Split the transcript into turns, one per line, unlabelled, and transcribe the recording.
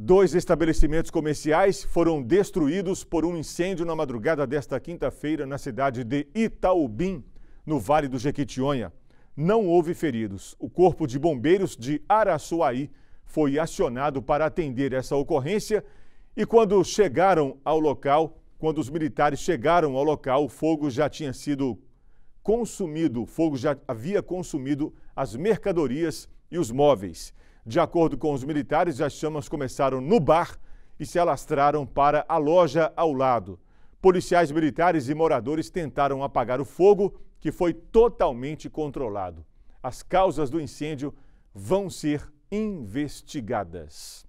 Dois estabelecimentos comerciais foram destruídos por um incêndio na madrugada desta quinta-feira na cidade de Itaubim, no Vale do Jequitinhonha. Não houve feridos. O Corpo de Bombeiros de Araçuaí foi acionado para atender essa ocorrência e quando chegaram ao local, quando os militares chegaram ao local, o fogo já tinha sido consumido, o fogo já havia consumido as mercadorias e os móveis. De acordo com os militares, as chamas começaram no bar e se alastraram para a loja ao lado. Policiais militares e moradores tentaram apagar o fogo, que foi totalmente controlado. As causas do incêndio vão ser investigadas.